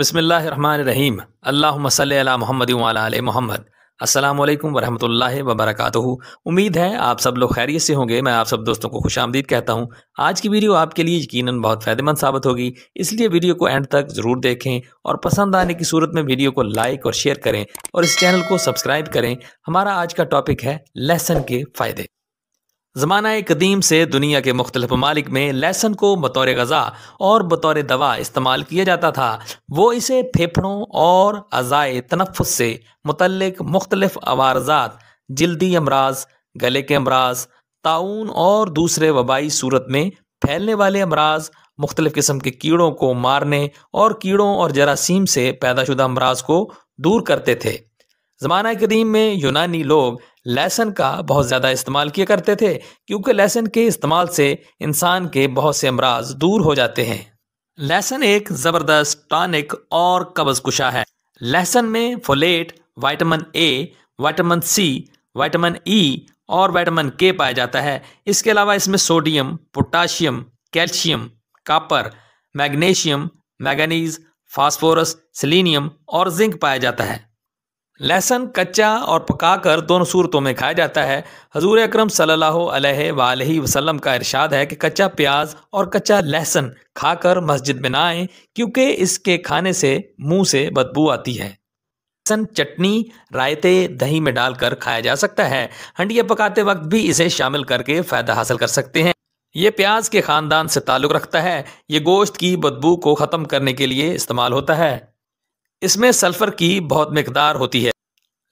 बसमीम अल्लासल महमद महमद अल्लाम वरहमल वबरक उम्मीद है आप सब लोग खैरियत से होंगे मैं आप सब दोस्तों को खुश आमदीद कहता हूँ आज की वीडियो आपके लिए यकीनन बहुत फ़ायदेमंद साबित होगी इसलिए वीडियो को एंड तक ज़रूर देखें और पसंद आने की सूरत में वीडियो को लाइक और शेयर करें और इस चैनल को सब्सक्राइब करें हमारा आज का टॉपिक है लहसन के फ़ायदे ज़माना कदीम से दुनिया के मुख्तलिफ ममालिक में लहसन को बतौर गज़ा और बतौर दवा इस्तेमाल किया जाता था वो इसे फेफड़ों और अज़ाए तनफ़ से मुतलक मुख्तलिफ आवारज़ात जल्दी अमराज गले के अमराज ताउन और दूसरे वबाई सूरत में फैलने वाले अमराज मुख्तलिफ़ किस्म के कीड़ों को मारने और कीड़ों और जरासीम से पैदाशुदा अमराज को दूर करते थे ज़माना कदीम में यूनानी लोग लहसन का बहुत ज़्यादा इस्तेमाल किया करते थे क्योंकि लहसन के इस्तेमाल से इंसान के बहुत से अमराज दूर हो जाते हैं लहसन एक ज़बरदस्त टॉनिक और कब्ज़ कुशा है लहसन में folate vitamin A vitamin C vitamin E e और वाइटामिन के पाया जाता है इसके अलावा इसमें sodium potassium calcium copper magnesium manganese phosphorus selenium और जिंक पाया जाता है लहसन कच्चा और पकाकर दोनों सूरतों में खाया जाता है हजूर अक्रम सल्लल्लाहु वसल्लम का इरशाद है कि कच्चा प्याज और कच्चा लहसन खाकर मस्जिद में ना आए क्योंकि इसके खाने से मुंह से बदबू आती है लहसन चटनी रायते दही में डालकर खाया जा सकता है हंडिया पकाते वक्त भी इसे शामिल करके फ़ायदा हासिल कर सकते हैं ये प्याज के ख़ानदान से ताल्लुक़ रखता है ये गोश्त की बदबू को ख़त्म करने के लिए इस्तेमाल होता है इसमें सल्फ़र की बहुत मकदार होती है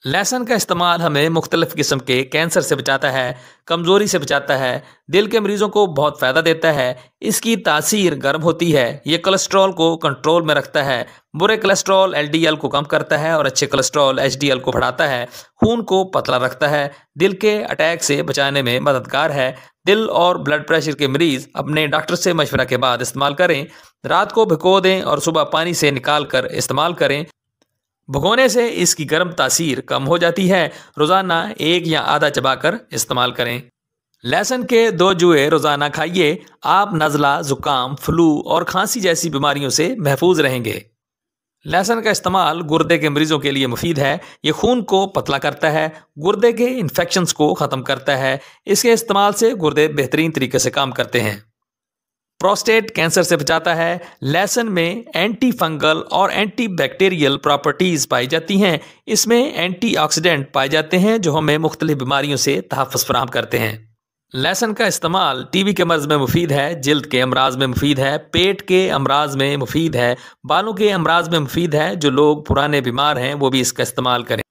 लहसन का इस्तेमाल हमें मुख्तलिफ़ किस्म के कैंसर से बचाता है कमज़ोरी से बचाता है दिल के मरीज़ों को बहुत फ़ायदा देता है इसकी तासीर गर्म होती है ये कोलेस्ट्रॉल को कंट्रोल में रखता है बुरे कोलेस्ट्रॉल एलडीएल को कम करता है और अच्छे कोलेस्ट्रॉल एचडीएल को बढ़ाता है खून को पतला रखता है दिल के अटैक से बचाने में मददगार है दिल और ब्लड प्रेशर के मरीज़ अपने डॉक्टर से मशवरा के बाद इस्तेमाल करें रात को भिगो दें और सुबह पानी से निकाल कर इस्तेमाल करें भगोने से इसकी गर्म तासीर कम हो जाती है रोज़ाना एक या आधा चबाकर इस्तेमाल करें लहसुन के दो जुए रोज़ाना खाइए आप नज़ला ज़ुकाम फ्लू और खांसी जैसी बीमारियों से महफूज रहेंगे लहसन का इस्तेमाल गुर्दे के मरीज़ों के लिए मुफीद है ये खून को पतला करता है गुर्दे के इन्फेक्शन को ख़त्म करता है इसके इस्तेमाल से गुर्दे बेहतरीन तरीके से काम करते हैं प्रोस्टेट कैंसर से बचाता है लहसन में एंटी फंगल और एंटी बैक्टीरियल प्रॉपर्टीज़ पाई जाती हैं इसमें एंटी ऑक्सीडेंट पाए जाते हैं जो हमें मुख्तलिफ बीमारियों से तहफ़ फराम करते हैं लहसन का इस्तेमाल टीबी के मर्ज़ में मुफीद है जल्द के अमराज में मुफीद है पेट के अमराज में मुफीद है बालों के अमराज में मुफीद है जो लोग पुराने बीमार हैं वो भी इसका इस्तेमाल करें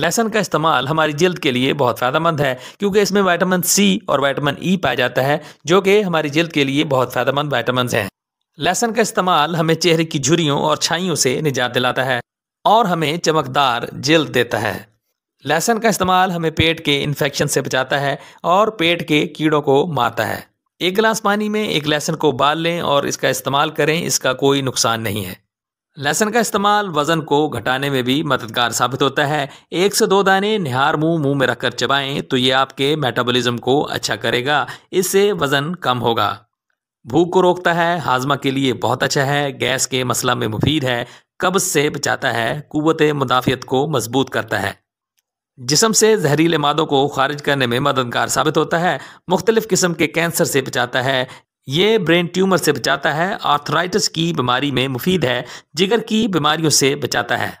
लहसन का इस्तेमाल हमारी जल्द के लिए बहुत फ़ायदेमंद है क्योंकि इसमें विटामिन सी और विटामिन ई पाया जाता है जो कि हमारी जल्द के लिए बहुत फ़ायदेमंद विटामिन हैं लहसन का इस्तेमाल हमें चेहरे की झुरियों और छाइयों से निजात दिलाता है और हमें चमकदार जल्द देता है लहसुन का इस्तेमाल हमें पेट के इन्फेक्शन से बचाता है और पेट के कीड़ों को मारता है एक गिलास पानी में एक लहसुन को उबाल लें और इसका इस्तेमाल करें इसका कोई नुकसान नहीं है लहसुन का इस्तेमाल वज़न को घटाने में भी मददगार साबित होता है एक से दो दाने निहार मुंह मुंह में रखकर चबाएं तो ये आपके मेटाबॉलिज्म को अच्छा करेगा इससे वज़न कम होगा भूख को रोकता है हाजमा के लिए बहुत अच्छा है गैस के मसला में मुफीद है कब्ज से बचाता है कुत मुदाफ़ियत को मजबूत करता है जिसम से जहरीले मादों को खारिज करने में मददगार साबित होता है मुख्तलिफ़ किस्म के कैंसर से बचाता है ये ब्रेन ट्यूमर से बचाता है आर्थराइटिस की बीमारी में मुफीद है जिगर की बीमारियों से बचाता है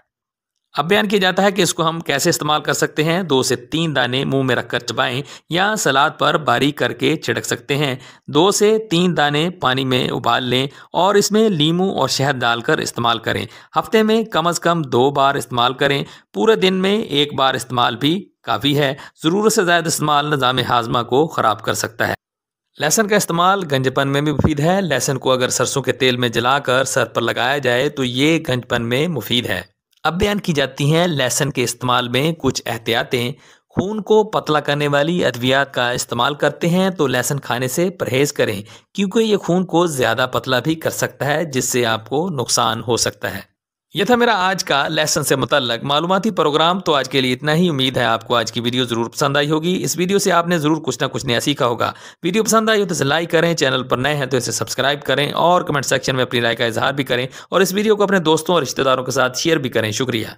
अब बयान किया जाता है कि इसको हम कैसे इस्तेमाल कर सकते हैं दो से तीन दाने मुंह में रखकर चबाएं या सलाद पर बारीक करके छिड़क सकते हैं दो से तीन दाने पानी में उबाल लें और इसमें लीमू और शहद डालकर इस्तेमाल करें हफ्ते में कम अज़ कम दो बार इस्तेमाल करें पूरे दिन में एक बार इस्तेमाल भी काफ़ी है ज़रूरत से ज़्यादा इस्तेमाल निज़ाम हाजमा को ख़राब कर सकता है लहसन का इस्तेमाल गंजपन में भी मुफीद है लहसन को अगर सरसों के तेल में जलाकर सर पर लगाया जाए तो ये गंजपन में मुफीद है अब बयान की जाती हैं लहसन के इस्तेमाल में कुछ एहतियातें खून को पतला करने वाली अद्वियात का इस्तेमाल करते हैं तो लहसन खाने से परहेज करें क्योंकि ये खून को ज़्यादा पतला भी कर सकता है जिससे आपको नुकसान हो सकता है यह था मेरा आज का लेसन से मुतल मालूमती प्रोग्राम तो आज के लिए इतना ही उम्मीद है आपको आज की वीडियो ज़रूर पसंद आई होगी इस वीडियो से आपने ज़रूर कुछ ना कुछ नया सीखा होगा वीडियो पसंद आई हो तो इसे लाइक करें चैनल पर नए हैं तो इसे सब्सक्राइब करें और कमेंट सेक्शन में अपनी राय का इजहार भी करें और इस वीडियो को अपने दोस्तों और रिश्तेदारों के साथ शेयर भी करें शुक्रिया